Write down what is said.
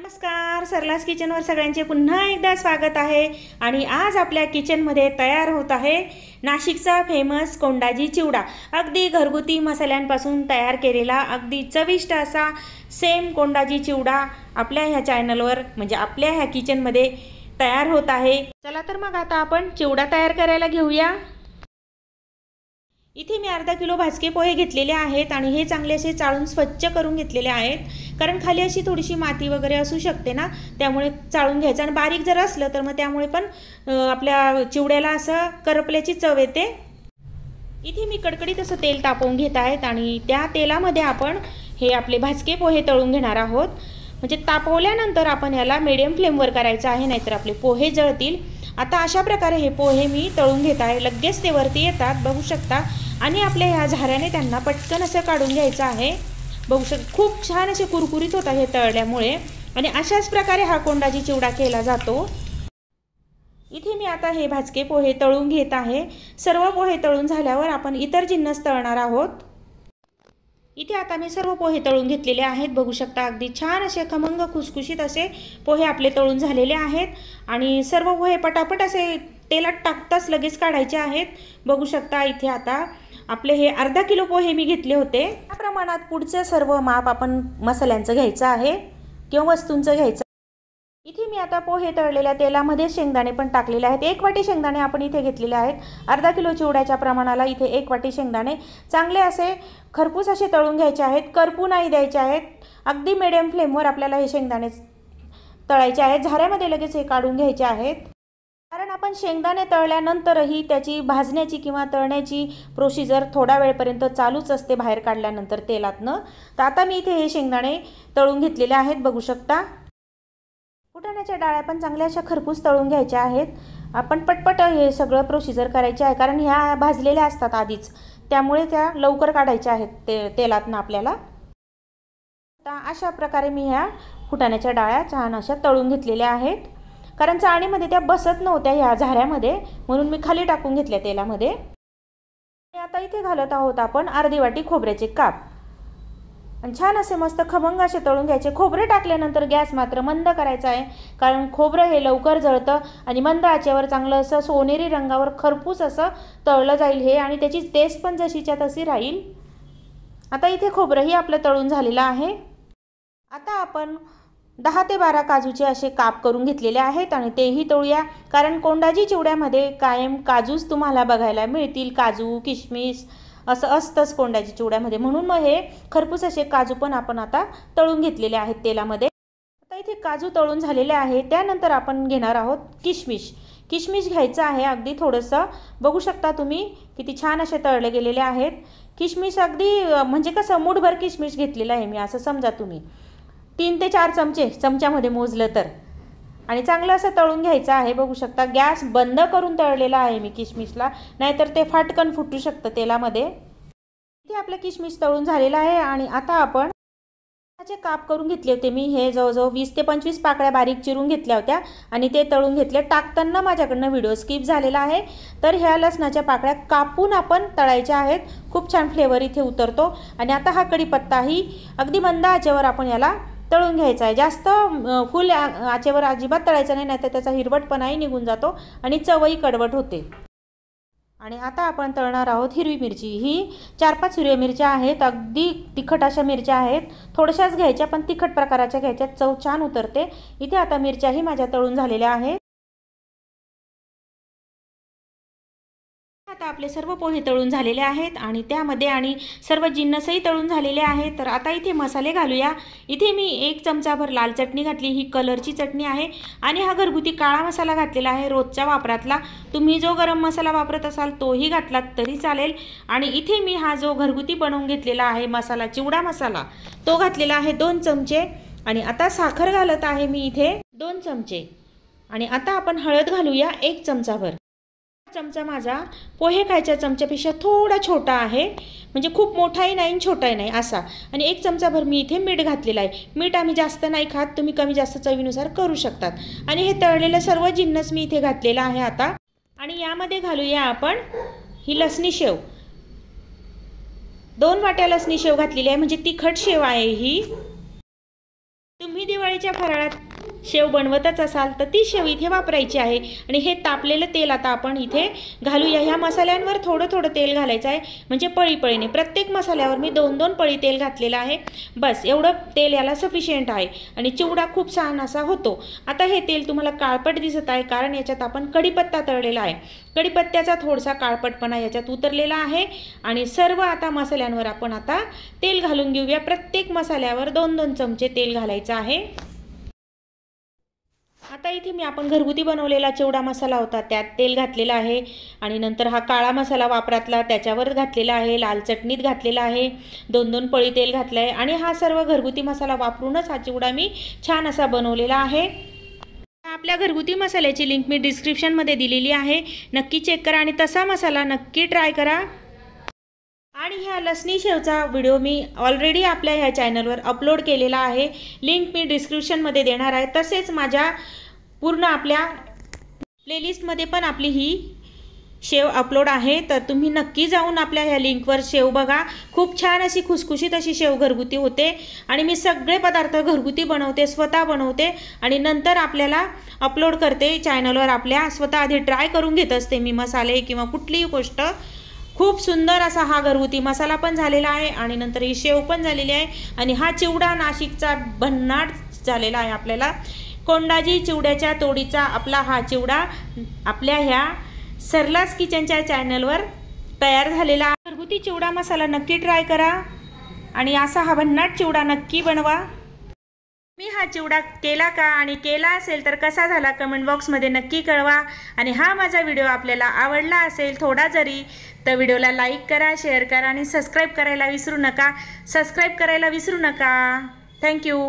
नमस्कार सरलास किचनवर सगळ्यांचे पुन्हा एकदा स्वागत आहे आणि आज आपल्या किचनमध्ये तयार होत आहे नाशिकचा फेमस कोंडाजी चिवडा अगदी घरगुती मसाल्यांपासून तयार केलेला अगदी चविष्ट असा सेम कोंडाजी चिवडा आपल्या ह्या चॅनलवर म्हणजे आपल्या ह्या किचनमध्ये तयार होत आहे चला तर मग आता आपण चिवडा तयार करायला घेऊया इथे मी अर्धा किलो भाजके पोहे घेतलेले आहेत आणि हे चांगले असे चाळून स्वच्छ करून घेतलेले आहेत कारण खाली अशी थोडीशी माती वगैरे असू शकते ना त्यामुळे चाळून घ्यायचं आणि बारीक जर असलं तर मग त्यामुळे पण आपल्या चिवड्याला असं करपल्याची चव येते इथे मी कडकडीत असं तेल तापवून घेत आहेत आणि त्या तेलामध्ये आपण हे आपले भाजके पोहे तळून घेणार आहोत म्हणजे तापवल्यानंतर आपण याला मिडियम फ्लेमवर करायचं आहे नाहीतर आपले पोहे जळतील आता अशा प्रकारे हे पोहे मी तळून घेत आहे लगेच ते वरती येतात बघू शकता आणि आपल्या ह्या झाऱ्याने त्यांना पटकन असं काढून घ्यायचं आहे बघू शक खूप छान असे कुरकुरीत होतात हे तळल्यामुळे आणि अशाच प्रकारे हा कोंडाची चिवडा केला जातो इथे मी आता हे भाजके पोहे तळून घेत आहे सर्व पोहे तळून झाल्यावर आपण इतर जिन्नस तळणार आहोत इथे आता मी सर्व पोहे तळून घेतलेले आहेत बघू शकता अगदी छान असे खमंग खुसखुशीत असे पोहे आपले तळून झालेले आहेत आणि सर्व पोहे पटापट असे तेलात टाकताच लगेच काढायचे आहेत बघू शकता इथे आता आपले हे अर्धा किलो पोहे मी घेतले होते त्या प्रमाणात पुढचं सर्व माप आपण मसाल्यांचं घ्यायचं आहे किंवा वस्तूंचं घ्यायचं इथे मी आता पोहे तळलेल्या तेलामध्ये शेंगदाणे पण टाकलेले आहेत एक वाटी शेंगदाणे आपण इथे घेतलेले आहेत अर्धा किलो चिवड्याच्या प्रमाणाला इथे एक वाटी शेंगदाणे चांगले असे खरपूस असे तळून घ्यायचे आहेत करपू नाही द्यायचे आहेत अगदी मिडियम फ्लेमवर आपल्याला हे शेंगदाणे तळायचे आहेत झाऱ्यामध्ये लगेच हे काढून घ्यायचे आहेत आपण शेंगदाणे तळल्यानंतरही त्याची भाजण्याची किंवा तळण्याची प्रोसिजर थोडा वेळपर्यंत चालूच असते बाहेर काढल्यानंतर तेलातनं तर आता मी इथे हे शेंगदाणे तळून घेतलेले आहेत बघू शकता फुटाण्याच्या डाळ्या पण चांगल्या अशा खरपूस तळून घ्यायच्या आहेत आपण पटपट हे सगळं प्रोसिजर करायचे आहे कारण ह्या भाजलेल्या असतात आधीच त्यामुळे त्या लवकर काढायच्या आहेत ते तेलातनं आपल्याला आता अशा प्रकारे मी ह्या फुटाण्याच्या डाळ्या छान अशा तळून घेतलेल्या आहेत कारण चाळणीमध्ये त्या बसत नव्हत्या ह्या झाऱ्यामध्ये म्हणून मी खाली टाकून घेतल्या तेलामध्ये आता इथे घालत आहोत आपण अर्धी वाटी खोबऱ्याचे काप आणि छान असे मस्त खमंग असे तळून घ्यायचे खोबरे टाकल्यानंतर गॅस मात्र मंद करायचा आहे कारण खोबरं हे लवकर जळतं आणि मंद आचेवर चांगलं असं सोनेरी रंगावर खरपूस असं तळलं जाईल हे आणि त्याची टेस्ट पण जशीच्या तशी राहील आता इथे खोबरंही आपलं तळून झालेलं आहे आता आपण दहा ते बारा काजूचे असे काप करून घेतलेले आहेत आणि तेही तळूया कारण कोंडाजी चिवड्यामध्ये कायम काजूच तुम्हाला बघायला मिळतील काजू किशमिश असं असतंच कोंडाजी चिवड्यामध्ये म्हणून मग हे खरपूस असे काजू पण आपण आता तळून घेतलेले आहेत तेलामध्ये आता इथे काजू तळून झालेले आहे त्यानंतर आपण घेणार आहोत किशमिश किशमिश घ्यायचं आहे अगदी थोडंसं बघू शकता तुम्ही किती छान असे तळले गेलेले आहेत किशमिश अगदी म्हणजे कसं मूठभर किशमिश घेतलेलं आहे मी असं समजा तुम्ही तीन ते चार चमचे चमच्यामध्ये मोजलं तर आणि चांगलं असं तळून घ्यायचं आहे बघू शकता गॅस बंद करून तळलेला आहे मी किशमिशला नाहीतर ते फाटकन फुटू शकतं तेलामध्ये इथे आपलं किशमिश तळून झालेलं आहे आणि आता आपण चे काप करून घेतले होते मी हे जवळजवळ वीस ते पंचवीस पाकळ्या बारीक चिरून घेतल्या होत्या आणि ते तळून घेतले टाकताना माझ्याकडनं व्हिडिओ स्किप झालेला आहे तर ह्या लसणाच्या पाकळ्या कापून आपण तळायच्या आहेत खूप छान फ्लेवर इथे उतरतो आणि आता हा कडीपत्ताही अगदी मंद आचेवर आपण याला तळून घ्यायचा आहे जास्त फुल आचेवर अजिबात तळायचं नाही नाही तर त्याचा हिरवटपणाही निघून जातो आणि चवही कडवट होते आणि आता आपण तळणार आहोत हिरवी मिरची ही चार पाच हिरव्या मिरच्या आहेत अगदी तिखट अशा मिरच्या आहेत थोड्याशाच घ्यायच्या पण तिखट प्रकाराच्या घ्यायच्या चव छान उतरते इथे आता मिरच्याही माझ्या तळून झालेल्या आहेत आपले सर्व पोहे तळून झालेले आहेत आणि त्यामध्ये आणि सर्व जिन्नसही तळून झालेले आहेत तर आता इथे मसाले घालूया इथे मी एक चमचाभर लाल चटणी घातली ही कलरची चटणी आहे आणि हा घरगुती काळा मसाला घातलेला आहे रोजच्या वापरातला तुम्ही जो गरम मसाला वापरत असाल तोही घातलात तरी चालेल आणि इथे मी हा जो घरगुती बनवून घेतलेला आहे मसाला चिवडा मसाला तो घातलेला आहे दोन चमचे आणि आता साखर घालत आहे मी इथे दोन चमचे आणि आता आपण हळद घालूया एक चमचाभर चमचा माझा पोहे खायच्या चमच्यापेक्षा थोडा छोटा आहे म्हणजे खूप मोठाही नाही आणि छोटाही नाही असा आणि एक चमचाभर मी इथे मीठ घातलेलं आहे मीठ आम्ही जास्त नाही खात तुम्ही कमी जास्त चवीनुसार करू शकतात आणि हे तळलेलं सर्व जिन्नस मी इथे घातलेलं आहे आता आणि यामध्ये घालूया आपण ही लसणी शेव दोन वाट्या लसणी शेव घातलेली आहे म्हणजे तिखट शेव आहे ही तुम्ही दिवाळीच्या फराळात शेव बनवतच असाल तर ती शेव इथे वापरायची आहे आणि हे तापलेलं तेल आता आपण इथे घालूया ह्या मसाल्यांवर थोडं थोडं तेल घालायचं आहे म्हणजे पळी पळीने प्रत्येक मसाल्यावर मी दोन दोन पळी तेल घातलेलं आहे बस एवढं तेल याला सफिशियंट आहे आणि चिवडा खूप छान असा होतो आता हे तेल तुम्हाला काळपट दिसत आहे कारण याच्यात आपण कढीपत्ता तळलेला आहे कढीपत्त्याचा थोडासा काळपटपणा याच्यात उतरलेला आहे आणि सर्व आता मसाल्यांवर आपण आता तेल घालून घेऊया प्रत्येक मसाल्यावर दोन दोन चमचे तेल घालायचं आहे आता इथे मी आपण घरगुती बनवलेला चिवडा मसाला होता त्यात तेल घातलेलं आहे आणि नंतर हा काळा मसाला वापरातला त्याच्यावर घातलेला आहे लाल चटणीत घातलेला आहे दोन दोन पळी तेल घातलं आहे आणि हा सर्व घरगुती मसाला वापरूनच हा चिवडा मी छान असा बनवलेला आहे आपल्या घरगुती मसाल्याची लिंक मी डिस्क्रिप्शनमध्ये दिलेली आहे नक्की चेक करा आणि तसा मसाला नक्की ट्राय करा आणि ह्या लसणी शेवचा व्हिडिओ मी ऑलरेडी आपल्या ह्या चॅनलवर अपलोड केलेला आहे लिंक मी डिस्क्रिप्शनमध्ये देणार आहे तसेच माझ्या पूर्ण आपल्या प्लेलिस्टमध्ये पण आपली ही शेव अपलोड आहे तर तुम्ही नक्की जाऊन आपल्या ह्या लिंकवर शेव बघा खूप छान अशी खुसखुशीत अशी शेव घरगुती होते आणि मी सगळे पदार्थ घरगुती बनवते स्वतः बनवते आणि नंतर आपल्याला अपलोड करते चॅनलवर आपल्या स्वतः आधी ट्राय करून घेत असते मी मसाले किंवा कुठलीही गोष्ट खूप सुंदर असा हा घरगुती मसाला पण झालेला आहे आणि नंतर ही शेव पण झालेली आहे आणि हा चिवडा नाशिकचा भन्नाट झालेला आहे आपल्याला कोंडाजी चिवड्याच्या तोडीचा आपला हा चिवडा आपल्या ह्या सरलास किचनच्या चॅनलवर तयार झालेला घरगुती चिवडा मसाला नक्की ट्राय करा आणि असा हा भन्नाट चिवडा नक्की बनवा मी हा चिवडा केला का आणि केला असेल तर कसा झाला कमेंट बॉक्समध्ये नक्की कळवा आणि हा माझा व्हिडिओ आपल्याला आवडला असेल थोडा जरी तर व्हिडिओला लाईक करा शेअर करा आणि सबस्क्राईब करायला विसरू नका सबस्क्राईब करायला विसरू नका थँक्यू